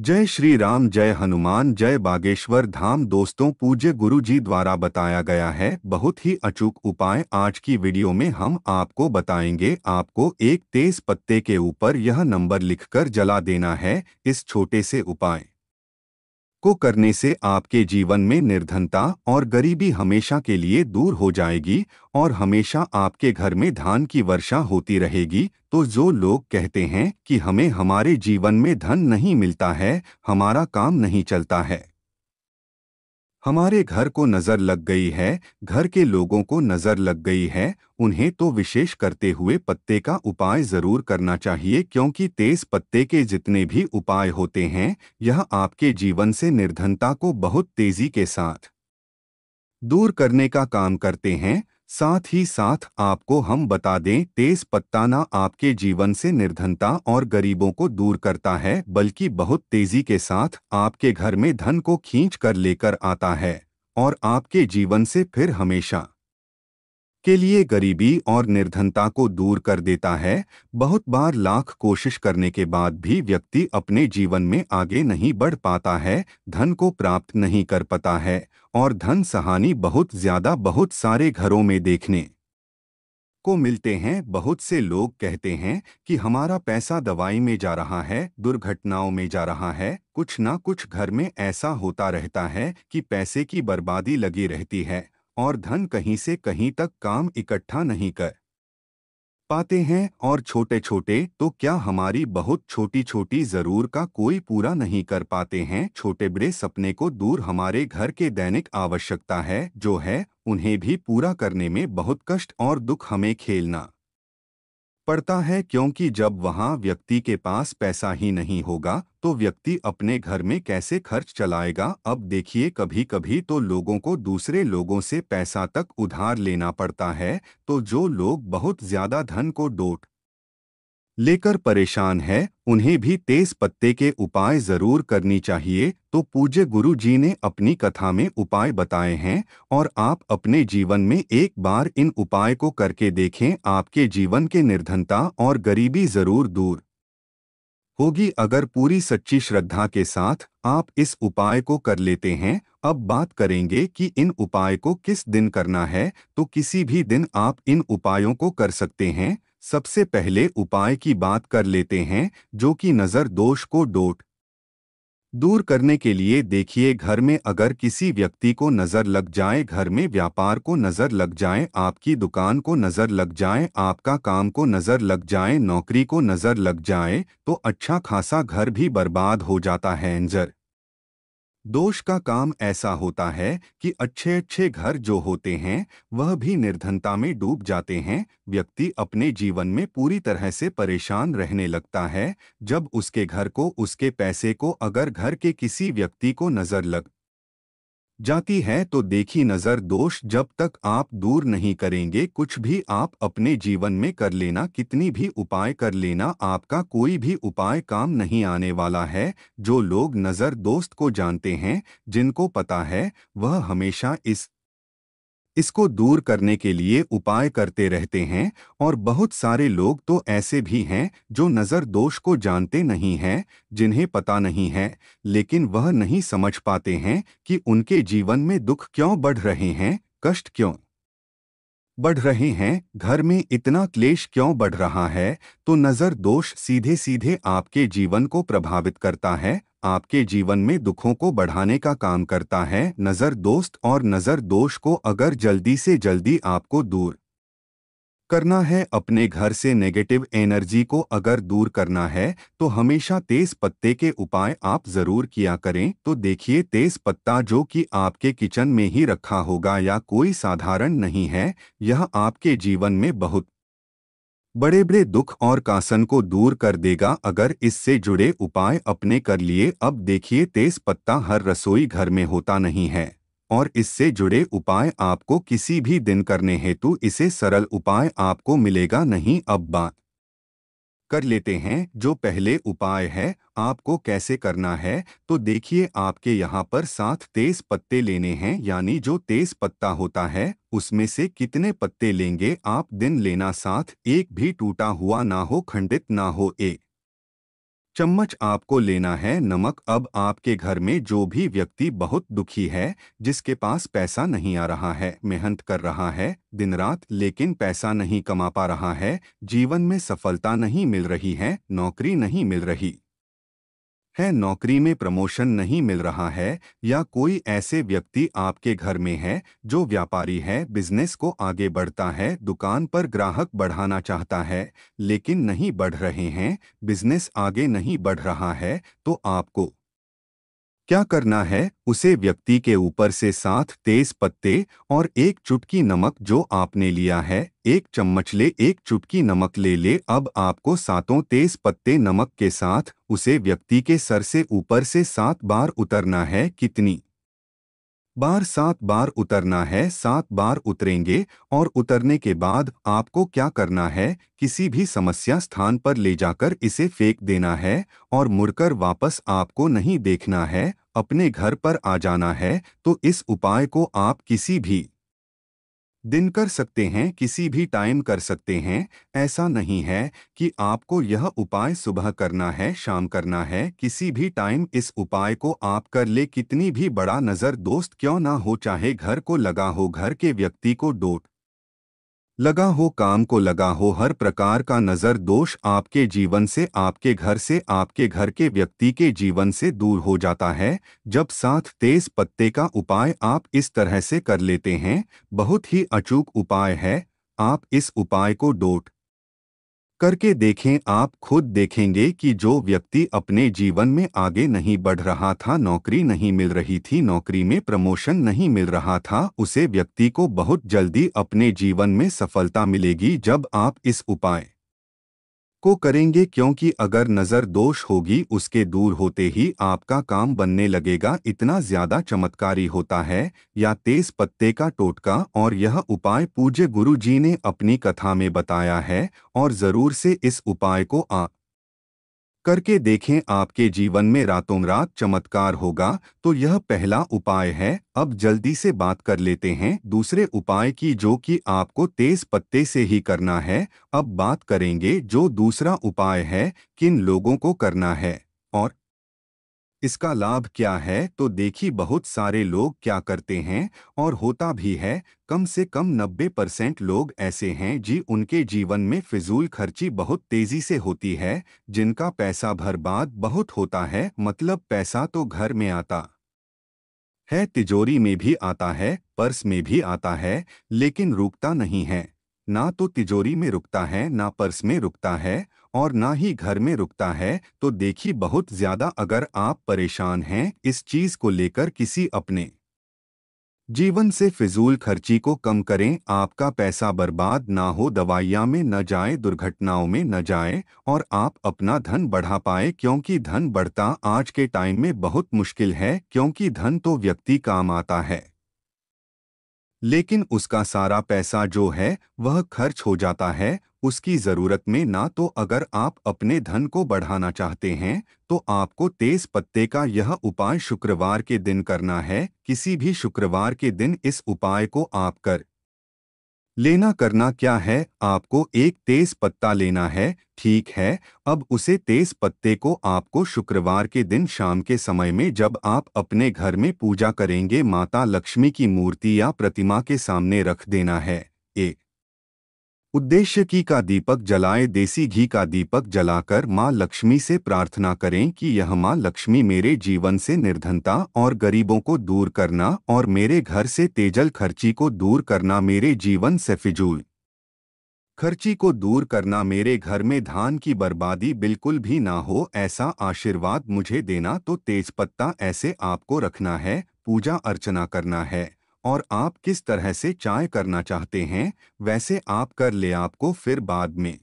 जय श्री राम जय हनुमान जय बागेश्वर धाम दोस्तों पूज्य गुरु जी द्वारा बताया गया है बहुत ही अचूक उपाय आज की वीडियो में हम आपको बताएंगे आपको एक तेज पत्ते के ऊपर यह नंबर लिखकर जला देना है इस छोटे से उपाय को करने से आपके जीवन में निर्धनता और गरीबी हमेशा के लिए दूर हो जाएगी और हमेशा आपके घर में धान की वर्षा होती रहेगी तो जो लोग कहते हैं कि हमें हमारे जीवन में धन नहीं मिलता है हमारा काम नहीं चलता है हमारे घर को नज़र लग गई है घर के लोगों को नज़र लग गई है उन्हें तो विशेष करते हुए पत्ते का उपाय ज़रूर करना चाहिए क्योंकि तेज पत्ते के जितने भी उपाय होते हैं यह आपके जीवन से निर्धनता को बहुत तेज़ी के साथ दूर करने का काम करते हैं साथ ही साथ आपको हम बता दें तेज पत्ताना आपके जीवन से निर्धनता और गरीबों को दूर करता है बल्कि बहुत तेजी के साथ आपके घर में धन को खींच कर लेकर आता है और आपके जीवन से फिर हमेशा के लिए गरीबी और निर्धनता को दूर कर देता है बहुत बार लाख कोशिश करने के बाद भी व्यक्ति अपने जीवन में आगे नहीं बढ़ पाता है धन को प्राप्त नहीं कर पाता है और धन सहानी बहुत ज्यादा बहुत सारे घरों में देखने को मिलते हैं बहुत से लोग कहते हैं कि हमारा पैसा दवाई में जा रहा है दुर्घटनाओं में जा रहा है कुछ ना कुछ घर में ऐसा होता रहता है कि पैसे की बर्बादी लगी रहती है और धन कहीं से कहीं तक काम इकट्ठा नहीं कर पाते हैं और छोटे छोटे तो क्या हमारी बहुत छोटी छोटी जरूर का कोई पूरा नहीं कर पाते हैं छोटे बड़े सपने को दूर हमारे घर के दैनिक आवश्यकता है जो है उन्हें भी पूरा करने में बहुत कष्ट और दुख हमें खेलना पड़ता है क्योंकि जब वहाँ व्यक्ति के पास पैसा ही नहीं होगा तो व्यक्ति अपने घर में कैसे खर्च चलाएगा अब देखिए कभी कभी तो लोगों को दूसरे लोगों से पैसा तक उधार लेना पड़ता है तो जो लोग बहुत ज़्यादा धन को डोट लेकर परेशान है उन्हें भी तेज पत्ते के उपाय जरूर करनी चाहिए तो पूज्य गुरु जी ने अपनी कथा में उपाय बताए हैं और आप अपने जीवन में एक बार इन उपाय को करके देखें आपके जीवन के निर्धनता और गरीबी जरूर दूर होगी अगर पूरी सच्ची श्रद्धा के साथ आप इस उपाय को कर लेते हैं अब बात करेंगे कि इन उपाय को किस दिन करना है तो किसी भी दिन आप इन उपायों को कर सकते हैं सबसे पहले उपाय की बात कर लेते हैं जो कि नज़र दोष को डोट दूर करने के लिए देखिए घर में अगर किसी व्यक्ति को नज़र लग जाए घर में व्यापार को नज़र लग जाए आपकी दुकान को नज़र लग जाए आपका काम को नज़र लग जाए नौकरी को नज़र लग जाए तो अच्छा खासा घर भी बर्बाद हो जाता है एंजर दोष का काम ऐसा होता है कि अच्छे अच्छे घर जो होते हैं वह भी निर्धनता में डूब जाते हैं व्यक्ति अपने जीवन में पूरी तरह से परेशान रहने लगता है जब उसके घर को उसके पैसे को अगर घर के किसी व्यक्ति को नज़र लग जाती है तो देखी नज़र दोष जब तक आप दूर नहीं करेंगे कुछ भी आप अपने जीवन में कर लेना कितनी भी उपाय कर लेना आपका कोई भी उपाय काम नहीं आने वाला है जो लोग नज़र दोस्त को जानते हैं जिनको पता है वह हमेशा इस इसको दूर करने के लिए उपाय करते रहते हैं और बहुत सारे लोग तो ऐसे भी हैं जो नज़र दोष को जानते नहीं हैं जिन्हें पता नहीं है लेकिन वह नहीं समझ पाते हैं कि उनके जीवन में दुख क्यों बढ़ रहे हैं कष्ट क्यों बढ़ रहे हैं घर में इतना क्लेश क्यों बढ़ रहा है तो नज़र दोष सीधे सीधे आपके जीवन को प्रभावित करता है आपके जीवन में दुखों को बढ़ाने का काम करता है नज़र दोस्त और नज़र दोष को अगर जल्दी से जल्दी आपको दूर करना है अपने घर से नेगेटिव एनर्जी को अगर दूर करना है तो हमेशा तेज पत्ते के उपाय आप ज़रूर किया करें तो देखिए तेज पत्ता जो कि आपके किचन में ही रखा होगा या कोई साधारण नहीं है यह आपके जीवन में बहुत बड़े बड़े दुख और कासन को दूर कर देगा अगर इससे जुड़े उपाय अपने कर लिए अब देखिए तेज पत्ता हर रसोई घर में होता नहीं है और इससे जुड़े उपाय आपको किसी भी दिन करने हेतु इसे सरल उपाय आपको मिलेगा नहीं अब बात कर लेते हैं जो पहले उपाय है आपको कैसे करना है तो देखिए आपके यहाँ पर साथ तेज पत्ते लेने हैं यानी जो तेज पत्ता होता है उसमें से कितने पत्ते लेंगे आप दिन लेना साथ एक भी टूटा हुआ ना हो खंडित ना हो एक चम्मच आपको लेना है नमक अब आपके घर में जो भी व्यक्ति बहुत दुखी है जिसके पास पैसा नहीं आ रहा है मेहनत कर रहा है दिन रात लेकिन पैसा नहीं कमा पा रहा है जीवन में सफलता नहीं मिल रही है नौकरी नहीं मिल रही है नौकरी में प्रमोशन नहीं मिल रहा है या कोई ऐसे व्यक्ति आपके घर में है जो व्यापारी है बिजनेस को आगे बढ़ता है दुकान पर ग्राहक बढ़ाना चाहता है लेकिन नहीं बढ़ रहे हैं बिजनेस आगे नहीं बढ़ रहा है तो आपको क्या करना है उसे व्यक्ति के ऊपर से साथ तेज पत्ते और एक चुटकी नमक जो आपने लिया है एक चम्मच ले एक चुटकी नमक ले ले अब आपको सातों तेज पत्ते नमक के साथ उसे व्यक्ति के सर से ऊपर से सात बार उतरना है कितनी बार सात बार उतरना है सात बार उतरेंगे और उतरने के बाद आपको क्या करना है किसी भी समस्या स्थान पर ले जाकर इसे फेंक देना है और मुड़कर वापस आपको नहीं देखना है अपने घर पर आ जाना है तो इस उपाय को आप किसी भी दिन कर सकते हैं किसी भी टाइम कर सकते हैं ऐसा नहीं है कि आपको यह उपाय सुबह करना है शाम करना है किसी भी टाइम इस उपाय को आप कर ले कितनी भी बड़ा नज़र दोस्त क्यों ना हो चाहे घर को लगा हो घर के व्यक्ति को डोट लगा हो काम को लगा हो हर प्रकार का नज़र दोष आपके जीवन से आपके घर से आपके घर के व्यक्ति के जीवन से दूर हो जाता है जब साथ तेज पत्ते का उपाय आप इस तरह से कर लेते हैं बहुत ही अचूक उपाय है आप इस उपाय को डोट करके देखें आप खुद देखेंगे कि जो व्यक्ति अपने जीवन में आगे नहीं बढ़ रहा था नौकरी नहीं मिल रही थी नौकरी में प्रमोशन नहीं मिल रहा था उसे व्यक्ति को बहुत जल्दी अपने जीवन में सफलता मिलेगी जब आप इस उपाय को करेंगे क्योंकि अगर नज़र दोष होगी उसके दूर होते ही आपका काम बनने लगेगा इतना ज़्यादा चमत्कारी होता है या तेज पत्ते का टोटका और यह उपाय पूज्य गुरु जी ने अपनी कथा में बताया है और ज़रूर से इस उपाय को आ करके देखें आपके जीवन में रातों रात चमत्कार होगा तो यह पहला उपाय है अब जल्दी से बात कर लेते हैं दूसरे उपाय की जो कि आपको तेज पत्ते से ही करना है अब बात करेंगे जो दूसरा उपाय है किन लोगों को करना है और इसका लाभ क्या है तो देखी बहुत सारे लोग क्या करते हैं और होता भी है कम से कम 90 परसेंट लोग ऐसे हैं जी उनके जीवन में फिजूल खर्ची बहुत तेजी से होती है जिनका पैसा बर्बाद बहुत होता है मतलब पैसा तो घर में आता है तिजोरी में भी आता है पर्स में भी आता है लेकिन रुकता नहीं है ना तो तिजोरी में रुकता है ना पर्स में रुकता है और ना ही घर में रुकता है तो देखिए बहुत ज्यादा अगर आप परेशान हैं इस चीज को लेकर किसी अपने जीवन से फिजूल खर्ची को कम करें आपका पैसा बर्बाद ना हो दवाइयाँ में न जाए दुर्घटनाओं में न जाए और आप अपना धन बढ़ा पाए क्योंकि धन बढ़ता आज के टाइम में बहुत मुश्किल है क्योंकि धन तो व्यक्ति काम आता है लेकिन उसका सारा पैसा जो है वह खर्च हो जाता है उसकी ज़रूरत में ना तो अगर आप अपने धन को बढ़ाना चाहते हैं तो आपको तेज पत्ते का यह उपाय शुक्रवार के दिन करना है किसी भी शुक्रवार के दिन इस उपाय को आप कर लेना करना क्या है आपको एक तेज पत्ता लेना है ठीक है अब उसे तेज पत्ते को आपको शुक्रवार के दिन शाम के समय में जब आप अपने घर में पूजा करेंगे माता लक्ष्मी की मूर्ति या प्रतिमा के सामने रख देना है एक उद्देश्य की का दीपक जलाएं देसी घी का दीपक जलाकर माँ लक्ष्मी से प्रार्थना करें कि यह माँ लक्ष्मी मेरे जीवन से निर्धनता और गरीबों को दूर करना और मेरे घर से तेजल खर्ची को दूर करना मेरे जीवन से फिजूल खर्ची को दूर करना मेरे घर में धान की बर्बादी बिल्कुल भी ना हो ऐसा आशीर्वाद मुझे देना तो तेजपत्ता ऐसे आपको रखना है पूजा अर्चना करना है और आप किस तरह से चाय करना चाहते हैं वैसे आप कर ले आपको फिर बाद में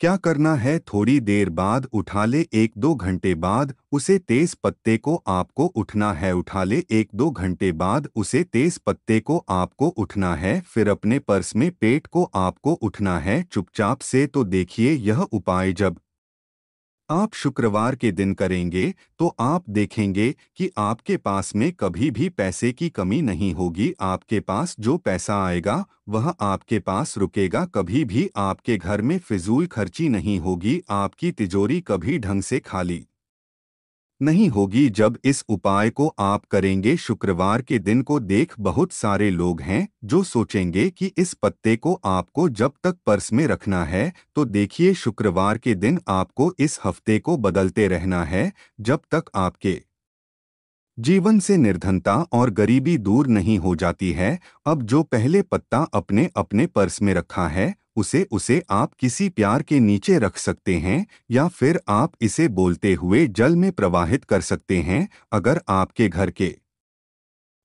क्या करना है थोड़ी देर बाद उठा ले एक दो घंटे बाद उसे तेज पत्ते को आपको उठना है उठा ले एक दो घंटे बाद उसे तेज पत्ते को आपको उठना है फिर अपने पर्स में पेट को आपको उठना है चुपचाप से तो देखिए यह उपाय जब आप शुक्रवार के दिन करेंगे तो आप देखेंगे कि आपके पास में कभी भी पैसे की कमी नहीं होगी आपके पास जो पैसा आएगा वह आपके पास रुकेगा कभी भी आपके घर में फिजूल खर्ची नहीं होगी आपकी तिजोरी कभी ढंग से खाली नहीं होगी जब इस उपाय को आप करेंगे शुक्रवार के दिन को देख बहुत सारे लोग हैं जो सोचेंगे कि इस पत्ते को आपको जब तक पर्स में रखना है तो देखिए शुक्रवार के दिन आपको इस हफ्ते को बदलते रहना है जब तक आपके जीवन से निर्धनता और गरीबी दूर नहीं हो जाती है अब जो पहले पत्ता अपने अपने पर्स में रखा है उसे उसे आप किसी प्यार के नीचे रख सकते हैं या फिर आप इसे बोलते हुए जल में प्रवाहित कर सकते हैं अगर आपके घर के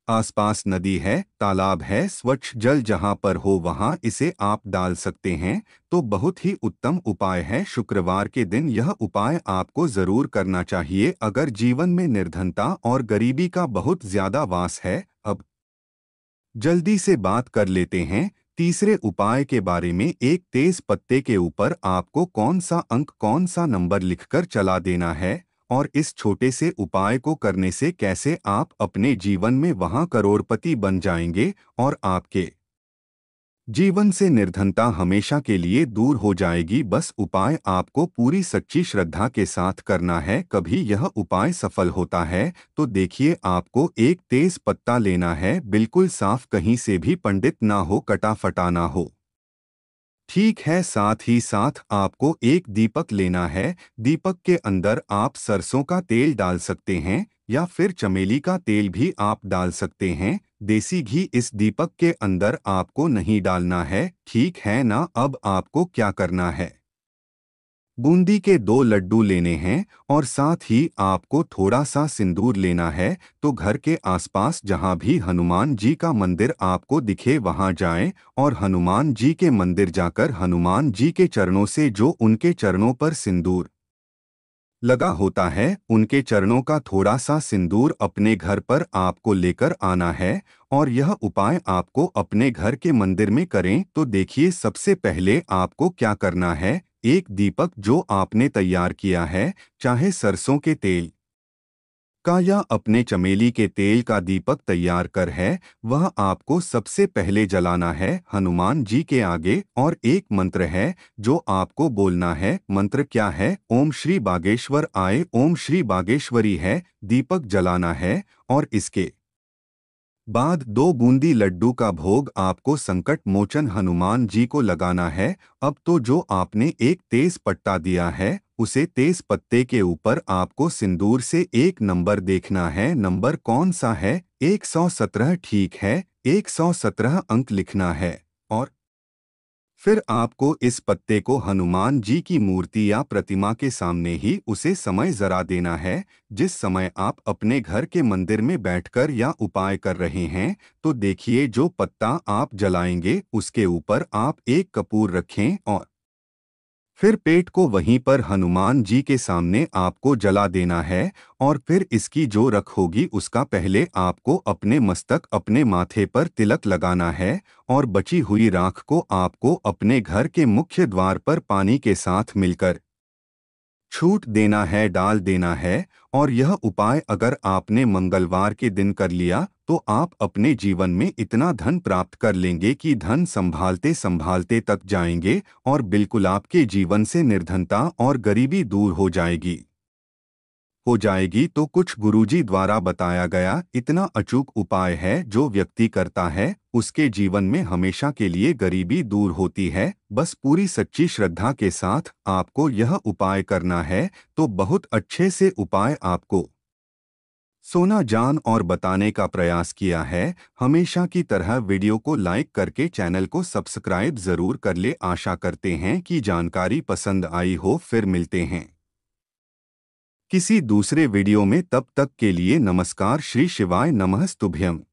आसपास नदी है तालाब है स्वच्छ जल जहां पर हो वहां इसे आप डाल सकते हैं तो बहुत ही उत्तम उपाय है शुक्रवार के दिन यह उपाय आपको जरूर करना चाहिए अगर जीवन में निर्धनता और गरीबी का बहुत ज्यादा वास है अब जल्दी से बात कर लेते हैं तीसरे उपाय के बारे में एक तेज पत्ते के ऊपर आपको कौन सा अंक कौन सा नंबर लिखकर चला देना है और इस छोटे से उपाय को करने से कैसे आप अपने जीवन में वहां करोड़पति बन जाएंगे और आपके जीवन से निर्धनता हमेशा के लिए दूर हो जाएगी बस उपाय आपको पूरी सच्ची श्रद्धा के साथ करना है कभी यह उपाय सफल होता है तो देखिए आपको एक तेज पत्ता लेना है बिल्कुल साफ कहीं से भी पंडित ना हो कटा फटा ना हो ठीक है साथ ही साथ आपको एक दीपक लेना है दीपक के अंदर आप सरसों का तेल डाल सकते हैं या फिर चमेली का तेल भी आप डाल सकते हैं देसी घी इस दीपक के अंदर आपको नहीं डालना है ठीक है ना अब आपको क्या करना है बूंदी के दो लड्डू लेने हैं और साथ ही आपको थोड़ा सा सिंदूर लेना है तो घर के आसपास जहां भी हनुमान जी का मंदिर आपको दिखे वहां जाएं और हनुमान जी के मंदिर जाकर हनुमान जी के चरणों से जो उनके चरणों पर सिंदूर लगा होता है उनके चरणों का थोड़ा सा सिंदूर अपने घर पर आपको लेकर आना है और यह उपाय आपको अपने घर के मंदिर में करें तो देखिए सबसे पहले आपको क्या करना है एक दीपक जो आपने तैयार किया है चाहे सरसों के तेल का या अपने चमेली के तेल का दीपक तैयार कर है वह आपको सबसे पहले जलाना है हनुमान जी के आगे और एक मंत्र है जो आपको बोलना है मंत्र क्या है ओम श्री बागेश्वर आए ओम श्री बागेश्वरी है दीपक जलाना है और इसके बाद दो बूंदी लड्डू का भोग आपको संकट मोचन हनुमान जी को लगाना है अब तो जो आपने एक तेज पट्टा दिया है उसे तेज पत्ते के ऊपर आपको सिंदूर से एक नंबर देखना है नंबर कौन सा है 117 ठीक है 117 अंक लिखना है और फिर आपको इस पत्ते को हनुमान जी की मूर्ति या प्रतिमा के सामने ही उसे समय जरा देना है जिस समय आप अपने घर के मंदिर में बैठकर या उपाय कर रहे हैं तो देखिए जो पत्ता आप जलाएंगे उसके ऊपर आप एक कपूर रखें और फिर पेट को वहीं पर हनुमान जी के सामने आपको जला देना है और फिर इसकी जो रख होगी उसका पहले आपको अपने मस्तक अपने माथे पर तिलक लगाना है और बची हुई राख को आपको अपने घर के मुख्य द्वार पर पानी के साथ मिलकर छूट देना है डाल देना है और यह उपाय अगर आपने मंगलवार के दिन कर लिया तो आप अपने जीवन में इतना धन प्राप्त कर लेंगे कि धन संभालते संभालते तक जाएंगे और बिल्कुल आपके जीवन से निर्धनता और गरीबी दूर हो जाएगी हो जाएगी तो कुछ गुरुजी द्वारा बताया गया इतना अचूक उपाय है जो व्यक्ति करता है उसके जीवन में हमेशा के लिए गरीबी दूर होती है बस पूरी सच्ची श्रद्धा के साथ आपको यह उपाय करना है तो बहुत अच्छे से उपाय आपको सोना जान और बताने का प्रयास किया है हमेशा की तरह वीडियो को लाइक करके चैनल को सब्सक्राइब जरूर कर ले आशा करते हैं कि जानकारी पसंद आई हो फिर मिलते हैं किसी दूसरे वीडियो में तब तक के लिए नमस्कार श्री शिवाय नमः स्तुभ्यम